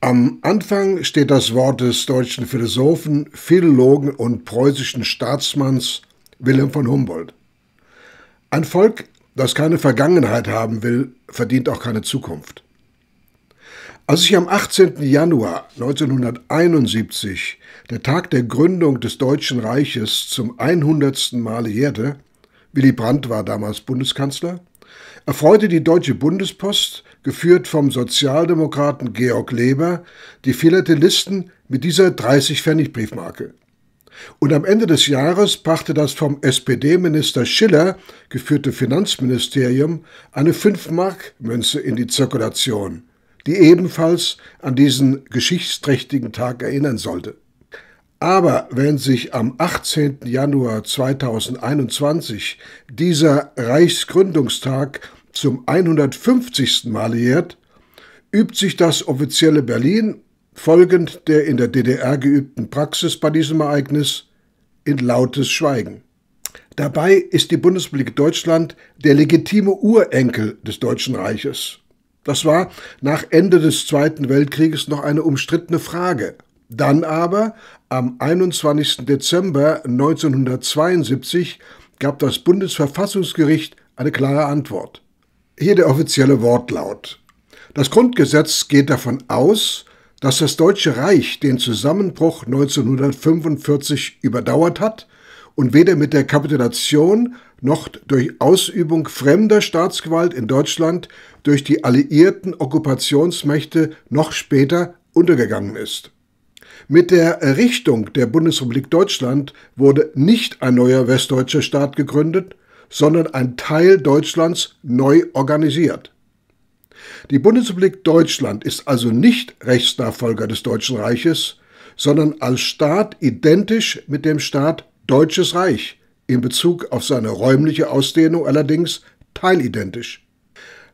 Am Anfang steht das Wort des deutschen Philosophen, Philologen und preußischen Staatsmanns Wilhelm von Humboldt. Ein Volk, das keine Vergangenheit haben will, verdient auch keine Zukunft. Als sich am 18. Januar 1971, der Tag der Gründung des Deutschen Reiches, zum 100. Male jährte, Willy Brandt war damals Bundeskanzler, erfreute die Deutsche Bundespost, geführt vom Sozialdemokraten Georg Leber, die Philatelisten mit dieser 30-Pfennig-Briefmarke. Und am Ende des Jahres brachte das vom SPD-Minister Schiller geführte Finanzministerium eine 5-Mark-Münze in die Zirkulation, die ebenfalls an diesen geschichtsträchtigen Tag erinnern sollte. Aber wenn sich am 18. Januar 2021 dieser Reichsgründungstag zum 150. Mal jährt, übt sich das offizielle Berlin folgend der in der DDR geübten Praxis bei diesem Ereignis in lautes Schweigen. Dabei ist die Bundesrepublik Deutschland der legitime Urenkel des Deutschen Reiches. Das war nach Ende des Zweiten Weltkrieges noch eine umstrittene Frage. Dann aber, am 21. Dezember 1972, gab das Bundesverfassungsgericht eine klare Antwort. Hier der offizielle Wortlaut. Das Grundgesetz geht davon aus, dass das Deutsche Reich den Zusammenbruch 1945 überdauert hat und weder mit der Kapitulation noch durch Ausübung fremder Staatsgewalt in Deutschland durch die alliierten Okkupationsmächte noch später untergegangen ist. Mit der Errichtung der Bundesrepublik Deutschland wurde nicht ein neuer westdeutscher Staat gegründet, sondern ein Teil Deutschlands neu organisiert. Die Bundesrepublik Deutschland ist also nicht Rechtsnachfolger des Deutschen Reiches, sondern als Staat identisch mit dem Staat Deutsches Reich, in Bezug auf seine räumliche Ausdehnung allerdings teilidentisch.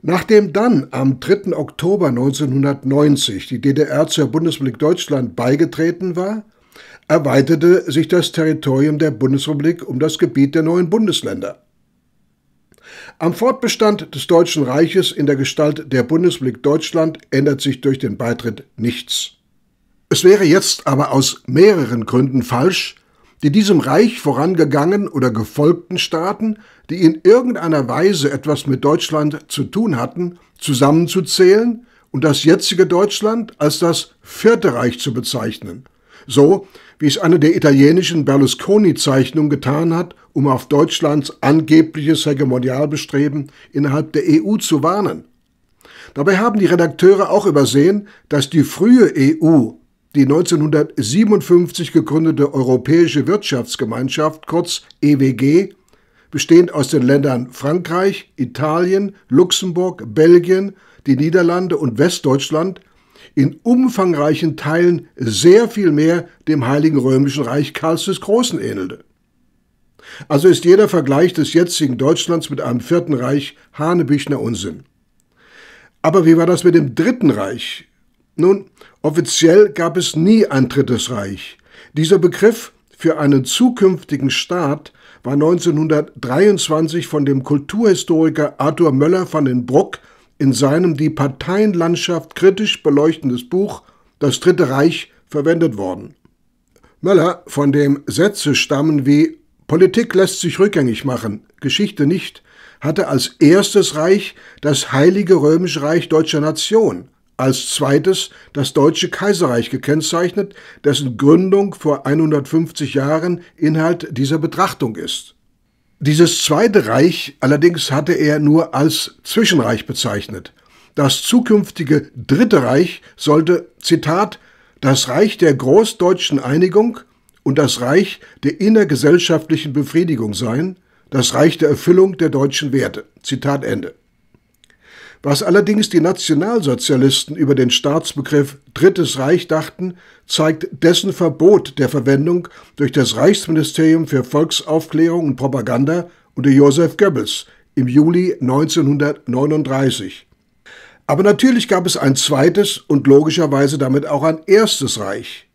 Nachdem dann am 3. Oktober 1990 die DDR zur Bundesrepublik Deutschland beigetreten war, erweiterte sich das Territorium der Bundesrepublik um das Gebiet der neuen Bundesländer. Am Fortbestand des Deutschen Reiches in der Gestalt der Bundesrepublik Deutschland ändert sich durch den Beitritt nichts. Es wäre jetzt aber aus mehreren Gründen falsch, die diesem Reich vorangegangen oder gefolgten Staaten, die in irgendeiner Weise etwas mit Deutschland zu tun hatten, zusammenzuzählen und das jetzige Deutschland als das Vierte Reich zu bezeichnen. So wie es eine der italienischen Berlusconi-Zeichnungen getan hat, um auf Deutschlands angebliches Hegemonialbestreben innerhalb der EU zu warnen. Dabei haben die Redakteure auch übersehen, dass die frühe EU die 1957 gegründete Europäische Wirtschaftsgemeinschaft, kurz EWG, bestehend aus den Ländern Frankreich, Italien, Luxemburg, Belgien, die Niederlande und Westdeutschland, in umfangreichen Teilen sehr viel mehr dem Heiligen Römischen Reich Karls des Großen ähnelte. Also ist jeder Vergleich des jetzigen Deutschlands mit einem Vierten Reich Hanebüchner Unsinn. Aber wie war das mit dem Dritten Reich, nun, offiziell gab es nie ein drittes Reich. Dieser Begriff für einen zukünftigen Staat war 1923 von dem Kulturhistoriker Arthur Möller van den Bruck in seinem die Parteienlandschaft kritisch beleuchtendes Buch Das Dritte Reich verwendet worden. Möller, von dem Sätze stammen wie Politik lässt sich rückgängig machen, Geschichte nicht, hatte als erstes Reich das Heilige Römische Reich deutscher Nation als zweites das Deutsche Kaiserreich gekennzeichnet, dessen Gründung vor 150 Jahren Inhalt dieser Betrachtung ist. Dieses Zweite Reich allerdings hatte er nur als Zwischenreich bezeichnet. Das zukünftige Dritte Reich sollte, Zitat, das Reich der großdeutschen Einigung und das Reich der innergesellschaftlichen Befriedigung sein, das Reich der Erfüllung der deutschen Werte. Zitat Ende. Was allerdings die Nationalsozialisten über den Staatsbegriff Drittes Reich dachten, zeigt dessen Verbot der Verwendung durch das Reichsministerium für Volksaufklärung und Propaganda unter Joseph Goebbels im Juli 1939. Aber natürlich gab es ein zweites und logischerweise damit auch ein erstes Reich.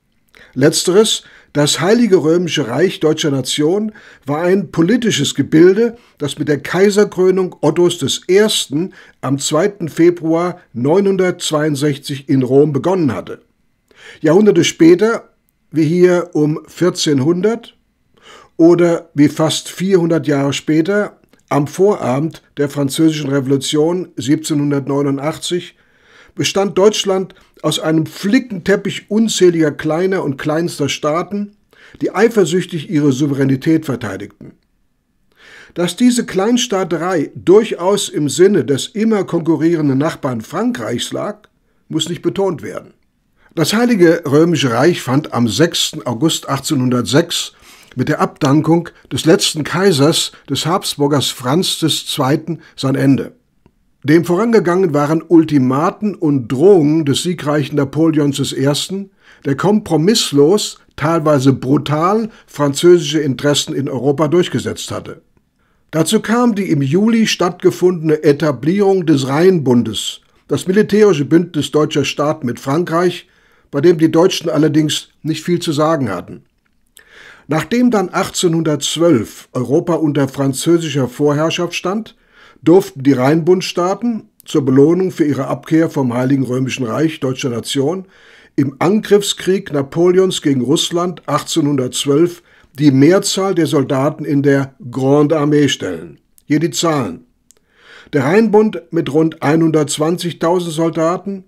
Letzteres das Heilige Römische Reich deutscher Nation war ein politisches Gebilde, das mit der Kaiserkrönung Ottos I. am 2. Februar 962 in Rom begonnen hatte. Jahrhunderte später, wie hier um 1400 oder wie fast 400 Jahre später, am Vorabend der Französischen Revolution 1789, bestand Deutschland aus einem Flickenteppich unzähliger kleiner und kleinster Staaten, die eifersüchtig ihre Souveränität verteidigten. Dass diese Kleinstaaterei durchaus im Sinne des immer konkurrierenden Nachbarn Frankreichs lag, muss nicht betont werden. Das Heilige Römische Reich fand am 6. August 1806 mit der Abdankung des letzten Kaisers des Habsburgers Franz II. sein Ende. Dem vorangegangen waren Ultimaten und Drohungen des siegreichen Napoleons I., der kompromisslos, teilweise brutal französische Interessen in Europa durchgesetzt hatte. Dazu kam die im Juli stattgefundene Etablierung des Rheinbundes, das militärische Bündnis deutscher Staaten mit Frankreich, bei dem die Deutschen allerdings nicht viel zu sagen hatten. Nachdem dann 1812 Europa unter französischer Vorherrschaft stand, durften die Rheinbundstaaten zur Belohnung für ihre Abkehr vom Heiligen Römischen Reich deutscher Nation im Angriffskrieg Napoleons gegen Russland 1812 die Mehrzahl der Soldaten in der Grande Armee stellen. Hier die Zahlen. Der Rheinbund mit rund 120.000 Soldaten,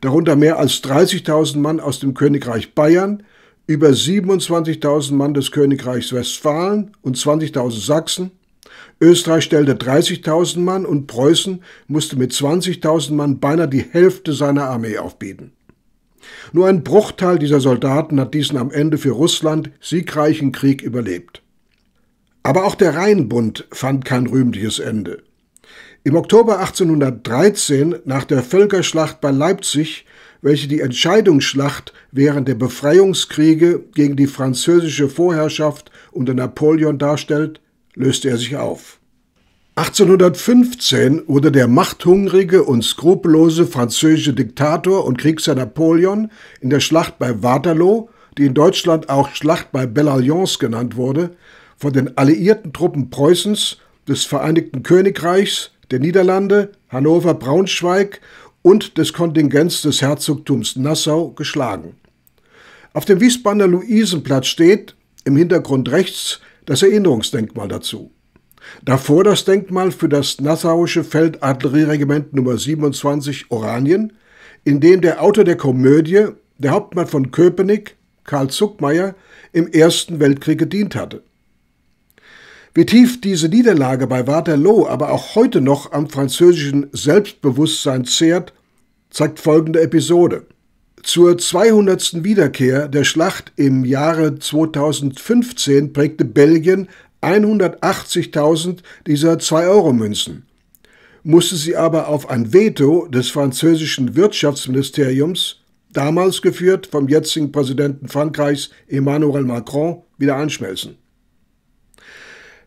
darunter mehr als 30.000 Mann aus dem Königreich Bayern, über 27.000 Mann des Königreichs Westfalen und 20.000 Sachsen, Österreich stellte 30.000 Mann und Preußen musste mit 20.000 Mann beinahe die Hälfte seiner Armee aufbieten. Nur ein Bruchteil dieser Soldaten hat diesen am Ende für Russland siegreichen Krieg überlebt. Aber auch der Rheinbund fand kein rühmliches Ende. Im Oktober 1813, nach der Völkerschlacht bei Leipzig, welche die Entscheidungsschlacht während der Befreiungskriege gegen die französische Vorherrschaft unter Napoleon darstellt, löste er sich auf. 1815 wurde der machthungrige und skrupellose französische Diktator und Kriegser Napoleon in der Schlacht bei Waterloo, die in Deutschland auch Schlacht bei Belle Alliance genannt wurde, von den alliierten Truppen Preußens, des Vereinigten Königreichs, der Niederlande, Hannover, Braunschweig und des Kontingents des Herzogtums Nassau geschlagen. Auf dem Wiesbadener Luisenplatz steht, im Hintergrund rechts, das Erinnerungsdenkmal dazu. Davor das Denkmal für das Nassauische Feldartillerieregiment Nummer 27 Oranien, in dem der Autor der Komödie, der Hauptmann von Köpenick, Karl Zuckmeier, im Ersten Weltkrieg gedient hatte. Wie tief diese Niederlage bei Waterloo aber auch heute noch am französischen Selbstbewusstsein zehrt, zeigt folgende Episode. Zur 200. Wiederkehr der Schlacht im Jahre 2015 prägte Belgien 180.000 dieser 2-Euro-Münzen, musste sie aber auf ein Veto des französischen Wirtschaftsministeriums, damals geführt vom jetzigen Präsidenten Frankreichs Emmanuel Macron, wieder einschmelzen.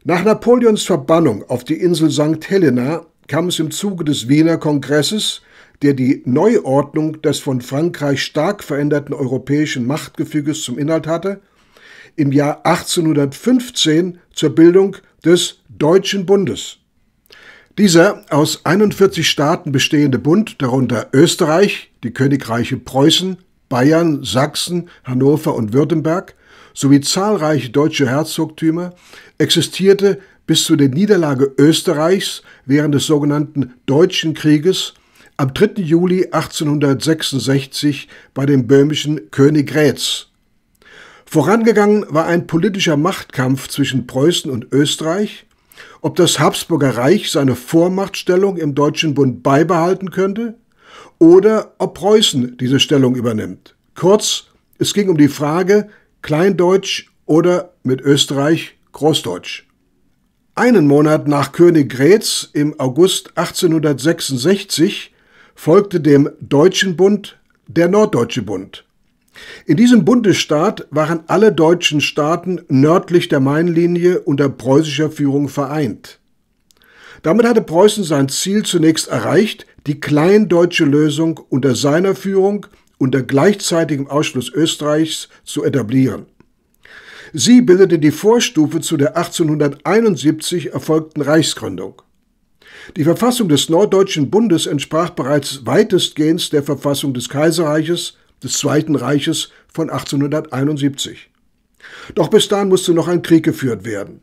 Nach Napoleons Verbannung auf die Insel St. Helena kam es im Zuge des Wiener Kongresses der die Neuordnung des von Frankreich stark veränderten europäischen Machtgefüges zum Inhalt hatte, im Jahr 1815 zur Bildung des Deutschen Bundes. Dieser aus 41 Staaten bestehende Bund, darunter Österreich, die Königreiche Preußen, Bayern, Sachsen, Hannover und Württemberg sowie zahlreiche deutsche Herzogtümer, existierte bis zu der Niederlage Österreichs während des sogenannten Deutschen Krieges am 3. Juli 1866 bei dem böhmischen König Rätz. Vorangegangen war ein politischer Machtkampf zwischen Preußen und Österreich, ob das Habsburger Reich seine Vormachtstellung im Deutschen Bund beibehalten könnte oder ob Preußen diese Stellung übernimmt. Kurz, es ging um die Frage Kleindeutsch oder mit Österreich Großdeutsch. Einen Monat nach König Königgrätz im August 1866 folgte dem Deutschen Bund der Norddeutsche Bund. In diesem Bundesstaat waren alle deutschen Staaten nördlich der Mainlinie unter preußischer Führung vereint. Damit hatte Preußen sein Ziel zunächst erreicht, die kleindeutsche Lösung unter seiner Führung unter gleichzeitigem Ausschluss Österreichs zu etablieren. Sie bildete die Vorstufe zu der 1871 erfolgten Reichsgründung. Die Verfassung des Norddeutschen Bundes entsprach bereits weitestgehend der Verfassung des Kaiserreiches, des Zweiten Reiches von 1871. Doch bis dahin musste noch ein Krieg geführt werden.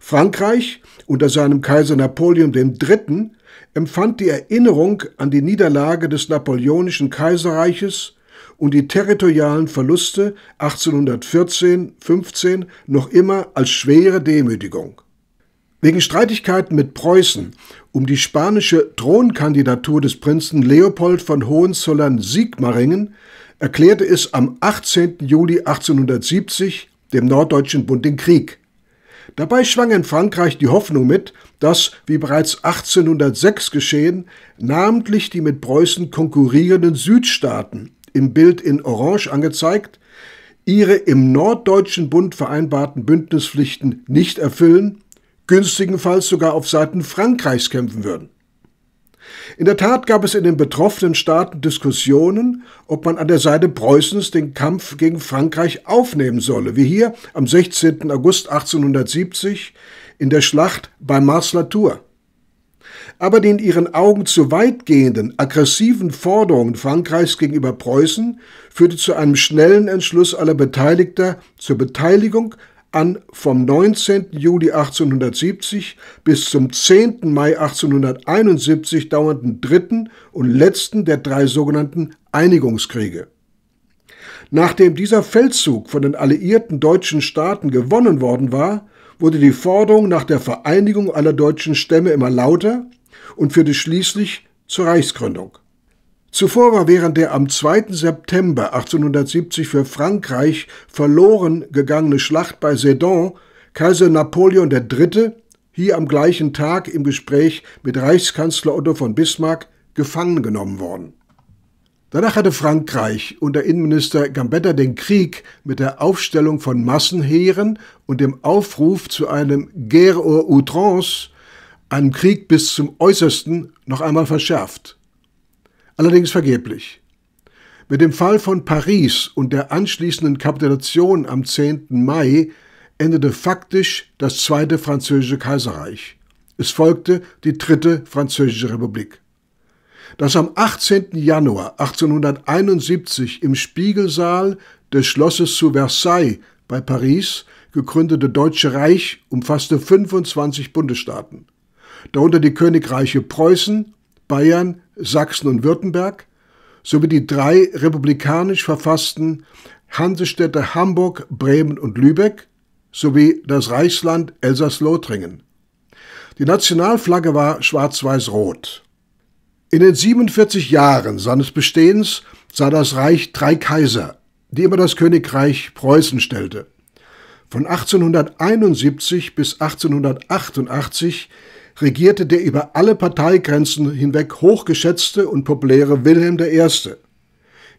Frankreich unter seinem Kaiser Napoleon III. empfand die Erinnerung an die Niederlage des napoleonischen Kaiserreiches und die territorialen Verluste 1814-15 noch immer als schwere Demütigung. Wegen Streitigkeiten mit Preußen um die spanische Thronkandidatur des Prinzen Leopold von Hohenzollern-Sigmaringen erklärte es am 18. Juli 1870 dem norddeutschen Bund den Krieg. Dabei schwang in Frankreich die Hoffnung mit, dass, wie bereits 1806 geschehen, namentlich die mit Preußen konkurrierenden Südstaaten, im Bild in Orange angezeigt, ihre im Norddeutschen Bund vereinbarten Bündnispflichten nicht erfüllen günstigenfalls sogar auf Seiten Frankreichs kämpfen würden. In der Tat gab es in den betroffenen Staaten Diskussionen, ob man an der Seite Preußens den Kampf gegen Frankreich aufnehmen solle, wie hier am 16. August 1870 in der Schlacht bei Mars-la-Tour. Aber die in ihren Augen zu weitgehenden, aggressiven Forderungen Frankreichs gegenüber Preußen führte zu einem schnellen Entschluss aller Beteiligter zur Beteiligung an vom 19. Juli 1870 bis zum 10. Mai 1871 dauernden dritten und letzten der drei sogenannten Einigungskriege. Nachdem dieser Feldzug von den alliierten deutschen Staaten gewonnen worden war, wurde die Forderung nach der Vereinigung aller deutschen Stämme immer lauter und führte schließlich zur Reichsgründung. Zuvor war während der am 2. September 1870 für Frankreich verloren gegangene Schlacht bei Sedan Kaiser Napoleon III. hier am gleichen Tag im Gespräch mit Reichskanzler Otto von Bismarck gefangen genommen worden. Danach hatte Frankreich unter Innenminister Gambetta den Krieg mit der Aufstellung von Massenheeren und dem Aufruf zu einem Guerre aux Outrances, einem Krieg bis zum Äußersten, noch einmal verschärft allerdings vergeblich. Mit dem Fall von Paris und der anschließenden Kapitulation am 10. Mai endete faktisch das Zweite Französische Kaiserreich. Es folgte die Dritte Französische Republik. Das am 18. Januar 1871 im Spiegelsaal des Schlosses zu Versailles bei Paris gegründete Deutsche Reich umfasste 25 Bundesstaaten, darunter die Königreiche Preußen, Bayern, Sachsen und Württemberg sowie die drei republikanisch verfassten Hansestädte Hamburg, Bremen und Lübeck sowie das Reichsland elsaß lothringen Die Nationalflagge war schwarz-weiß-rot. In den 47 Jahren seines Bestehens sah das Reich drei Kaiser, die immer das Königreich Preußen stellte. Von 1871 bis 1888 regierte der über alle Parteigrenzen hinweg hochgeschätzte und populäre Wilhelm I.,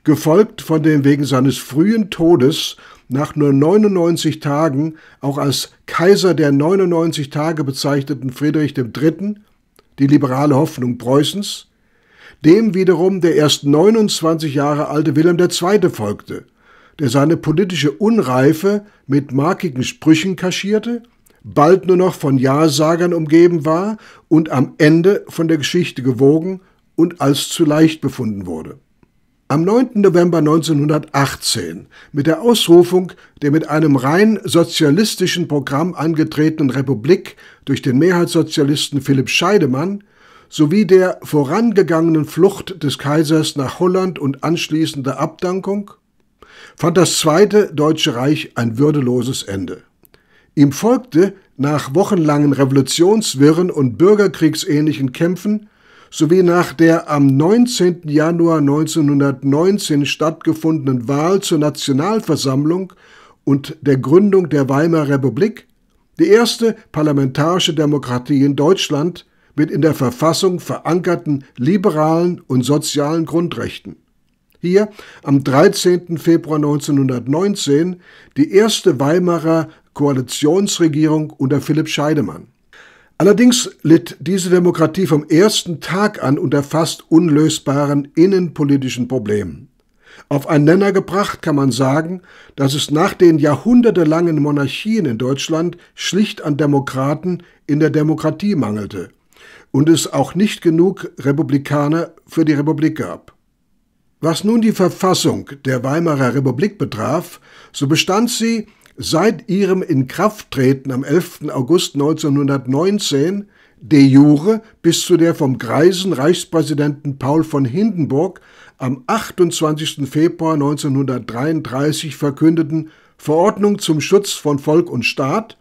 gefolgt von dem wegen seines frühen Todes nach nur 99 Tagen auch als Kaiser der 99 Tage bezeichneten Friedrich III., die liberale Hoffnung Preußens, dem wiederum der erst 29 Jahre alte Wilhelm II. folgte, der seine politische Unreife mit markigen Sprüchen kaschierte – bald nur noch von Ja-Sagern umgeben war und am Ende von der Geschichte gewogen und als zu leicht befunden wurde. Am 9. November 1918, mit der Ausrufung der mit einem rein sozialistischen Programm angetretenen Republik durch den Mehrheitssozialisten Philipp Scheidemann sowie der vorangegangenen Flucht des Kaisers nach Holland und anschließender Abdankung, fand das Zweite Deutsche Reich ein würdeloses Ende. Ihm folgte, nach wochenlangen Revolutionswirren und bürgerkriegsähnlichen Kämpfen sowie nach der am 19. Januar 1919 stattgefundenen Wahl zur Nationalversammlung und der Gründung der Weimarer Republik die erste parlamentarische Demokratie in Deutschland mit in der Verfassung verankerten liberalen und sozialen Grundrechten. Hier am 13. Februar 1919 die erste Weimarer Koalitionsregierung unter Philipp Scheidemann. Allerdings litt diese Demokratie vom ersten Tag an unter fast unlösbaren innenpolitischen Problemen. Auf einen Nenner gebracht kann man sagen, dass es nach den jahrhundertelangen Monarchien in Deutschland schlicht an Demokraten in der Demokratie mangelte und es auch nicht genug Republikaner für die Republik gab. Was nun die Verfassung der Weimarer Republik betraf, so bestand sie seit ihrem Inkrafttreten am 11. August 1919 de jure bis zu der vom greisen Reichspräsidenten Paul von Hindenburg am 28. Februar 1933 verkündeten Verordnung zum Schutz von Volk und Staat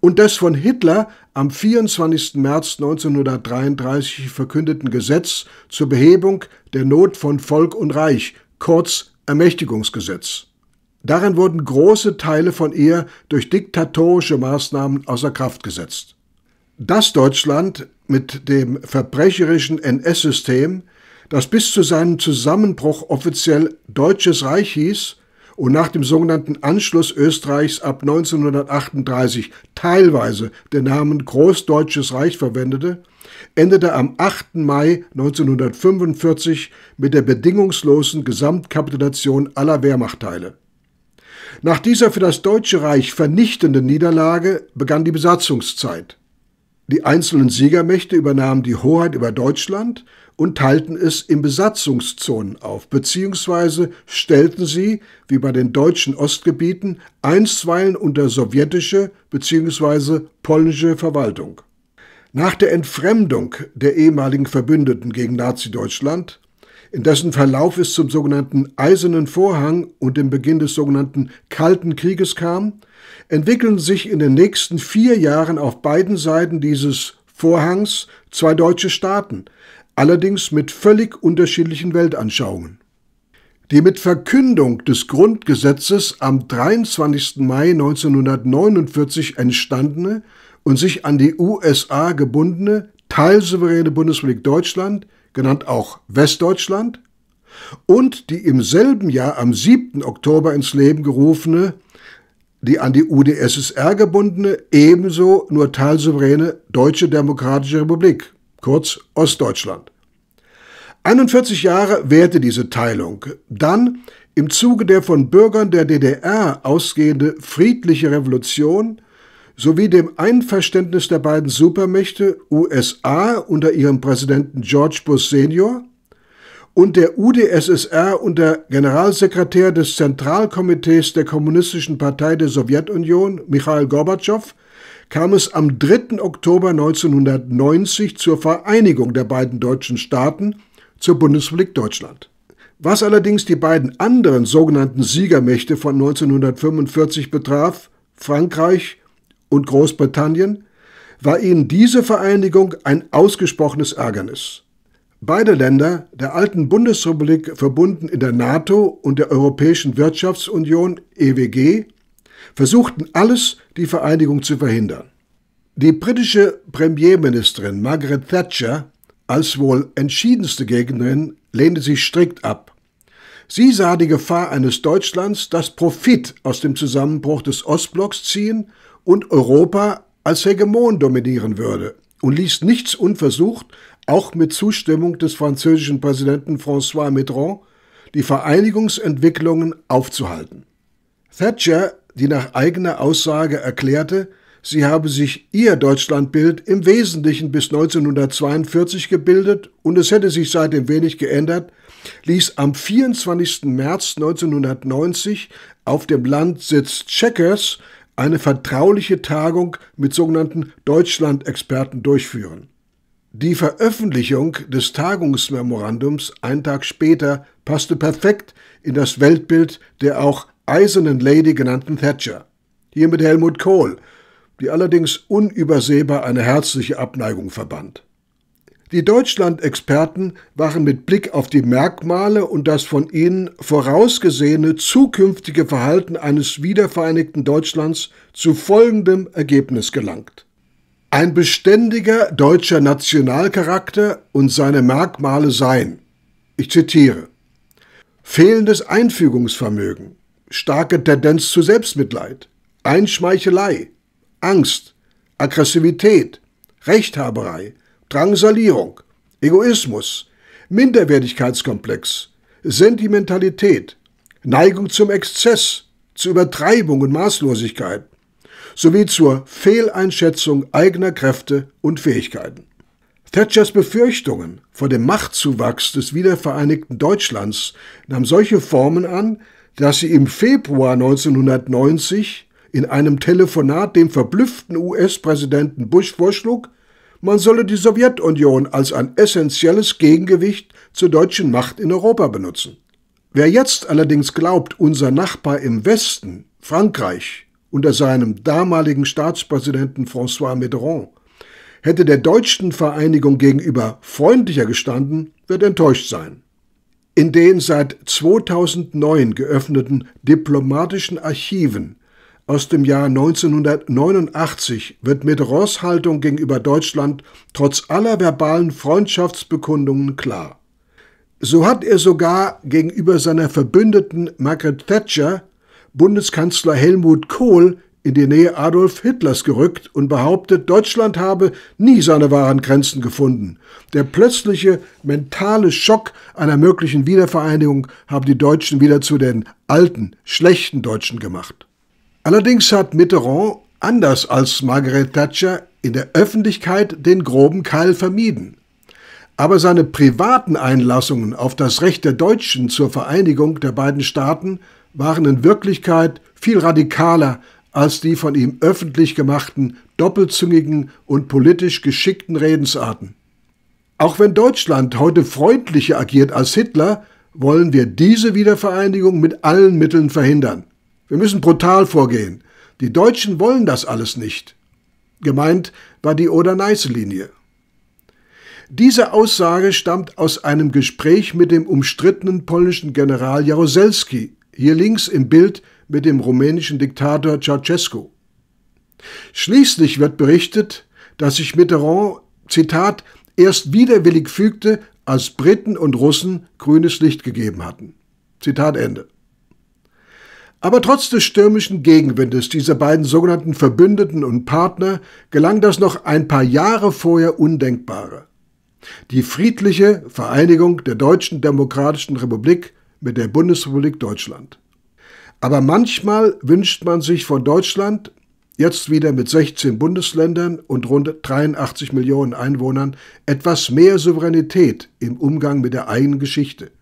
und des von Hitler am 24. März 1933 verkündeten Gesetz zur Behebung der Not von Volk und Reich, kurz Ermächtigungsgesetz. Darin wurden große Teile von ihr durch diktatorische Maßnahmen außer Kraft gesetzt. Das Deutschland mit dem verbrecherischen NS-System, das bis zu seinem Zusammenbruch offiziell Deutsches Reich hieß und nach dem sogenannten Anschluss Österreichs ab 1938 teilweise den Namen Großdeutsches Reich verwendete, endete am 8. Mai 1945 mit der bedingungslosen Gesamtkapitulation aller Wehrmachtteile. Nach dieser für das Deutsche Reich vernichtenden Niederlage begann die Besatzungszeit. Die einzelnen Siegermächte übernahmen die Hoheit über Deutschland und teilten es in Besatzungszonen auf, beziehungsweise stellten sie, wie bei den deutschen Ostgebieten, einstweilen unter sowjetische bzw. polnische Verwaltung. Nach der Entfremdung der ehemaligen Verbündeten gegen Nazi-Deutschland in dessen Verlauf es zum sogenannten Eisernen Vorhang und dem Beginn des sogenannten Kalten Krieges kam, entwickeln sich in den nächsten vier Jahren auf beiden Seiten dieses Vorhangs zwei deutsche Staaten, allerdings mit völlig unterschiedlichen Weltanschauungen. Die mit Verkündung des Grundgesetzes am 23. Mai 1949 entstandene und sich an die USA gebundene teilsouveräne Bundesrepublik Deutschland genannt auch Westdeutschland, und die im selben Jahr am 7. Oktober ins Leben gerufene, die an die UdSSR gebundene, ebenso nur teilsouveräne Deutsche Demokratische Republik, kurz Ostdeutschland. 41 Jahre währte diese Teilung. Dann, im Zuge der von Bürgern der DDR ausgehende friedliche Revolution, sowie dem Einverständnis der beiden Supermächte USA unter ihrem Präsidenten George Bush Senior und der UdSSR unter Generalsekretär des Zentralkomitees der Kommunistischen Partei der Sowjetunion Michail Gorbatschow kam es am 3. Oktober 1990 zur Vereinigung der beiden deutschen Staaten zur Bundesrepublik Deutschland. Was allerdings die beiden anderen sogenannten Siegermächte von 1945 betraf, Frankreich und Großbritannien war ihnen diese Vereinigung ein ausgesprochenes Ärgernis. Beide Länder, der alten Bundesrepublik verbunden in der NATO und der Europäischen Wirtschaftsunion EWG, versuchten alles, die Vereinigung zu verhindern. Die britische Premierministerin Margaret Thatcher, als wohl entschiedenste Gegnerin, lehnte sich strikt ab. Sie sah die Gefahr eines Deutschlands, das Profit aus dem Zusammenbruch des Ostblocks ziehen und Europa als Hegemon dominieren würde und ließ nichts unversucht, auch mit Zustimmung des französischen Präsidenten François Mitterrand, die Vereinigungsentwicklungen aufzuhalten. Thatcher, die nach eigener Aussage erklärte, sie habe sich ihr Deutschlandbild im Wesentlichen bis 1942 gebildet und es hätte sich seitdem wenig geändert, ließ am 24. März 1990 auf dem Landsitz Checkers eine vertrauliche Tagung mit sogenannten Deutschland-Experten durchführen. Die Veröffentlichung des Tagungsmemorandums einen Tag später passte perfekt in das Weltbild der auch Eisernen Lady genannten Thatcher. Hier mit Helmut Kohl, die allerdings unübersehbar eine herzliche Abneigung verband. Die Deutschland-Experten waren mit Blick auf die Merkmale und das von ihnen vorausgesehene zukünftige Verhalten eines wiedervereinigten Deutschlands zu folgendem Ergebnis gelangt. Ein beständiger deutscher Nationalcharakter und seine Merkmale seien, ich zitiere, fehlendes Einfügungsvermögen, starke Tendenz zu Selbstmitleid, Einschmeichelei, Angst, Aggressivität, Rechthaberei, Drangsalierung, Egoismus, Minderwertigkeitskomplex, Sentimentalität, Neigung zum Exzess, zu Übertreibung und Maßlosigkeit sowie zur Fehleinschätzung eigener Kräfte und Fähigkeiten. Thatchers Befürchtungen vor dem Machtzuwachs des wiedervereinigten Deutschlands nahm solche Formen an, dass sie im Februar 1990 in einem Telefonat dem verblüfften US-Präsidenten Bush vorschlug, man solle die Sowjetunion als ein essentielles Gegengewicht zur deutschen Macht in Europa benutzen. Wer jetzt allerdings glaubt, unser Nachbar im Westen, Frankreich, unter seinem damaligen Staatspräsidenten François Mitterrand, hätte der deutschen Vereinigung gegenüber freundlicher gestanden, wird enttäuscht sein. In den seit 2009 geöffneten diplomatischen Archiven aus dem Jahr 1989 wird Mitterrands Haltung gegenüber Deutschland trotz aller verbalen Freundschaftsbekundungen klar. So hat er sogar gegenüber seiner Verbündeten Margaret Thatcher Bundeskanzler Helmut Kohl in die Nähe Adolf Hitlers gerückt und behauptet, Deutschland habe nie seine wahren Grenzen gefunden. Der plötzliche mentale Schock einer möglichen Wiedervereinigung habe die Deutschen wieder zu den alten, schlechten Deutschen gemacht. Allerdings hat Mitterrand, anders als Margaret Thatcher, in der Öffentlichkeit den groben Keil vermieden. Aber seine privaten Einlassungen auf das Recht der Deutschen zur Vereinigung der beiden Staaten waren in Wirklichkeit viel radikaler als die von ihm öffentlich gemachten, doppelzüngigen und politisch geschickten Redensarten. Auch wenn Deutschland heute freundlicher agiert als Hitler, wollen wir diese Wiedervereinigung mit allen Mitteln verhindern. Wir müssen brutal vorgehen. Die Deutschen wollen das alles nicht. Gemeint war die Oder-Neiße-Linie. Diese Aussage stammt aus einem Gespräch mit dem umstrittenen polnischen General Jaroselski, hier links im Bild mit dem rumänischen Diktator Ceausescu. Schließlich wird berichtet, dass sich Mitterrand, Zitat, erst widerwillig fügte, als Briten und Russen grünes Licht gegeben hatten. Zitat Ende. Aber trotz des stürmischen Gegenwindes dieser beiden sogenannten Verbündeten und Partner gelang das noch ein paar Jahre vorher Undenkbare. Die friedliche Vereinigung der Deutschen Demokratischen Republik mit der Bundesrepublik Deutschland. Aber manchmal wünscht man sich von Deutschland, jetzt wieder mit 16 Bundesländern und rund 83 Millionen Einwohnern, etwas mehr Souveränität im Umgang mit der eigenen Geschichte –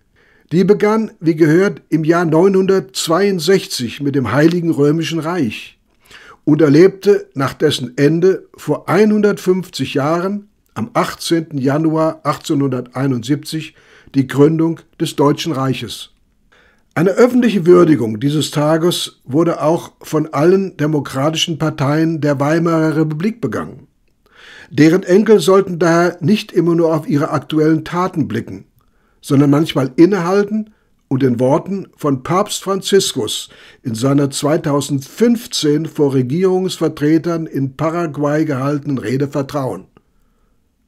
die begann, wie gehört, im Jahr 962 mit dem Heiligen Römischen Reich und erlebte nach dessen Ende vor 150 Jahren am 18. Januar 1871 die Gründung des Deutschen Reiches. Eine öffentliche Würdigung dieses Tages wurde auch von allen demokratischen Parteien der Weimarer Republik begangen. Deren Enkel sollten daher nicht immer nur auf ihre aktuellen Taten blicken, sondern manchmal innehalten und den Worten von Papst Franziskus in seiner 2015 vor Regierungsvertretern in Paraguay gehaltenen Rede vertrauen.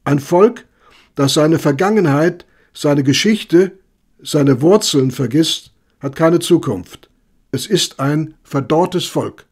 Ein Volk, das seine Vergangenheit, seine Geschichte, seine Wurzeln vergisst, hat keine Zukunft. Es ist ein verdorrtes Volk.